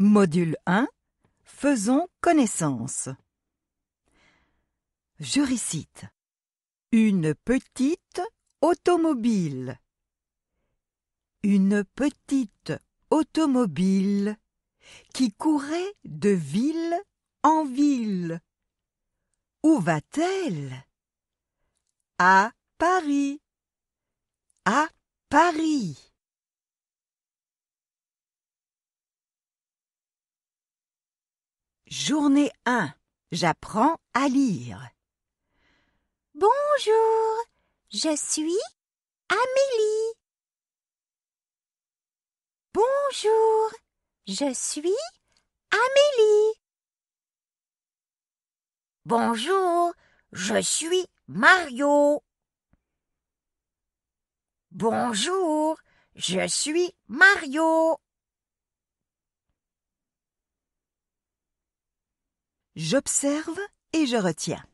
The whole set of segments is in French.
Module 1 Faisons connaissance. Je récite. Une petite automobile. Une petite automobile qui courait de ville en ville. Où va-t-elle À Paris. À Paris. Journée 1. J'apprends à lire. Bonjour, je suis Amélie. Bonjour, je suis Amélie. Bonjour, je suis Mario. Bonjour, je suis Mario. J'observe et je retiens.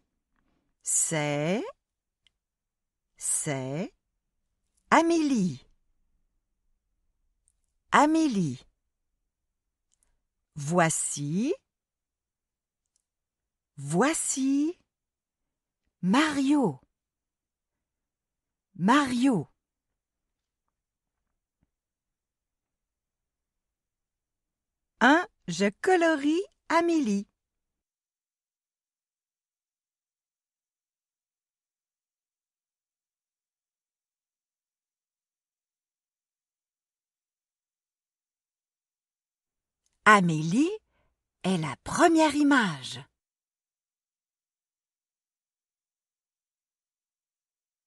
C'est. C'est. Amélie. Amélie. Voici. Voici. Mario. Mario. Un, Je colorie Amélie. Amélie est la première image.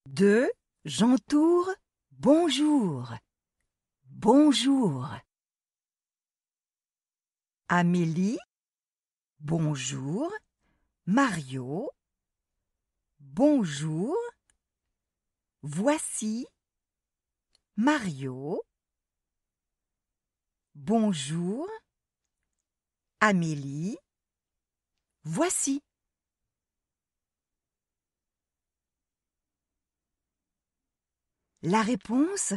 Deux, J'entoure. Bonjour. Bonjour. Amélie. Bonjour. Mario. Bonjour. Voici. Mario. Bonjour. Amélie, voici. La réponse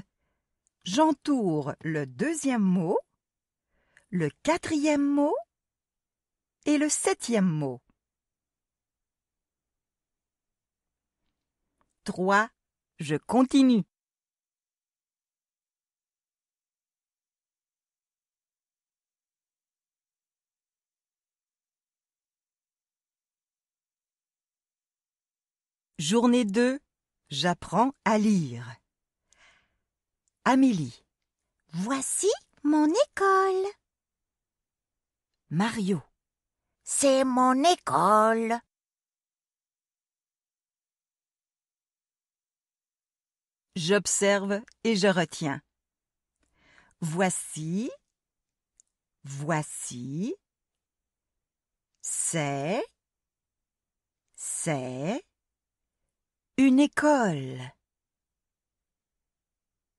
J'entoure le deuxième mot, le quatrième mot et le septième mot. Trois, Je continue. Journée 2 J'apprends à lire. Amélie. Voici mon école. Mario. C'est mon école. J'observe et je retiens. Voici. Voici. C'est. C'est. Une école.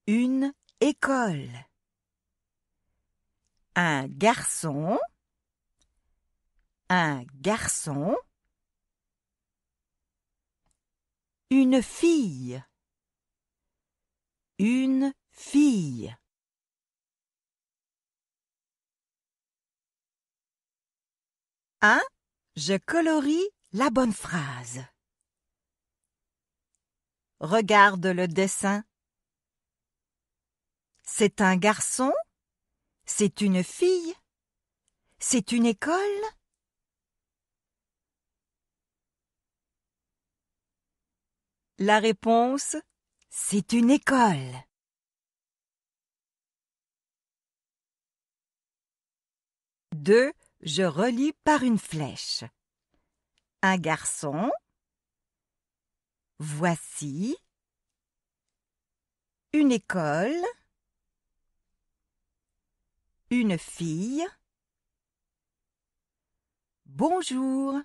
Une école. Un garçon. Un garçon. Une fille. Une fille. Ah Je colorie la bonne phrase. Regarde le dessin. C'est un garçon C'est une fille C'est une école La réponse, c'est une école. Deux, Je relis par une flèche. Un garçon, Voici une école, une fille. Bonjour.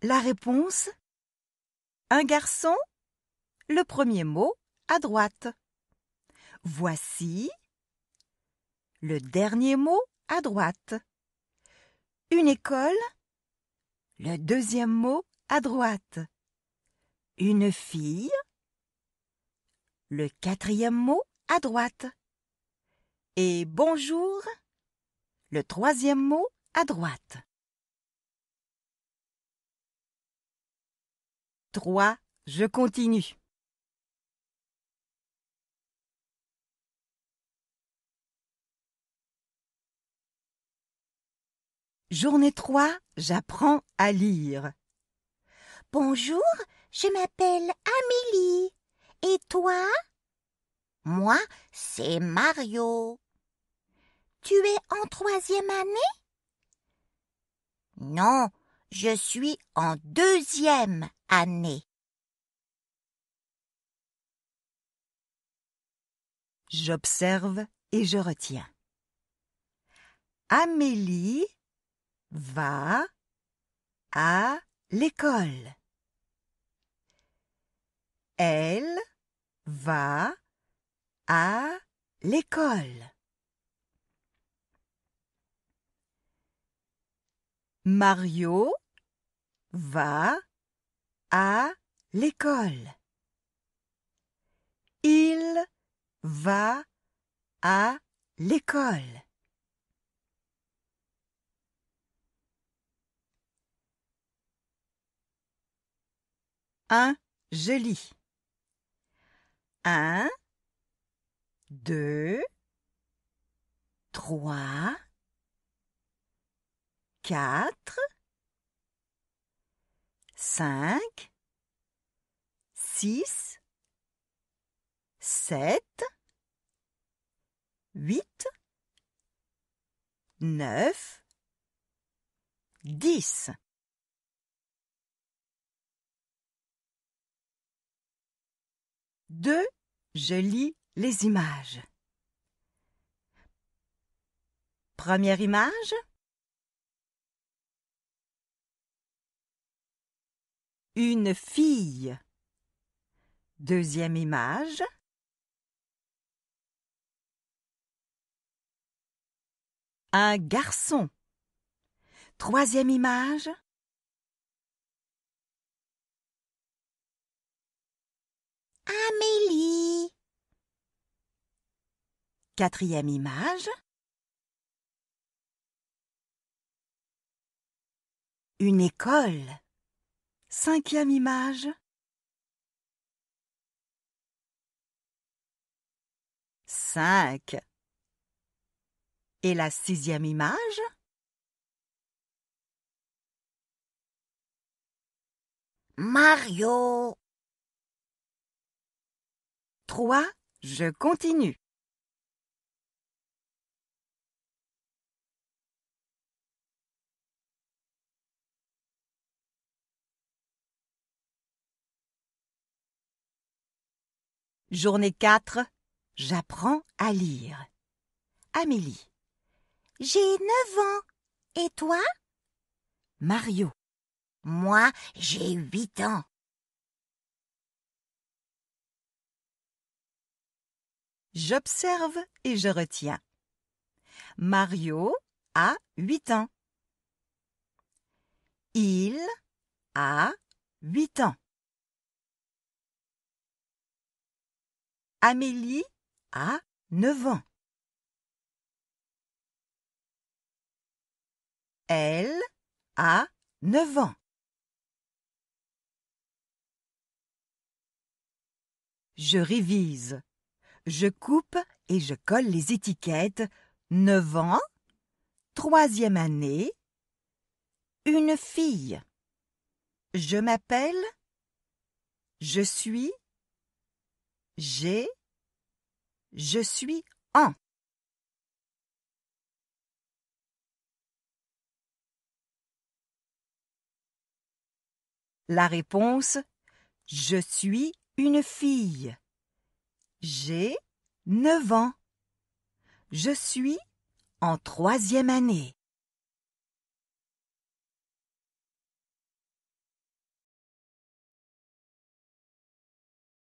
La réponse Un garçon Le premier mot à droite. Voici le dernier mot à droite. Une école. Le deuxième mot à droite. Une fille. Le quatrième mot à droite. Et bonjour. Le troisième mot à droite. Trois, je continue. Journée 3, j'apprends à lire. Bonjour, je m'appelle Amélie. Et toi Moi, c'est Mario. Tu es en troisième année Non, je suis en deuxième année. J'observe et je retiens. Amélie va à l'école. Elle va à l'école. Mario va à l'école. Il va à l'école. un lis. Un, deux, trois, quatre, cinq, six, sept, huit, neuf, dix. 2. Je lis les images. Première image. Une fille. Deuxième image. Un garçon. Troisième image. Amélie. Quatrième image. Une école. Cinquième image. Cinq. Et la sixième image Mario Trois, Je continue. Journée quatre, J'apprends à lire. Amélie. J'ai neuf ans. Et toi Mario. Moi, j'ai huit ans. J'observe et je retiens. Mario a huit ans. Il a huit ans. Amélie a neuf ans. Elle a neuf ans. Je révise. Je coupe et je colle les étiquettes 9 ans, troisième année, une fille. Je m'appelle, je suis, j'ai, je suis en. La réponse Je suis une fille. J'ai neuf ans. Je suis en troisième année.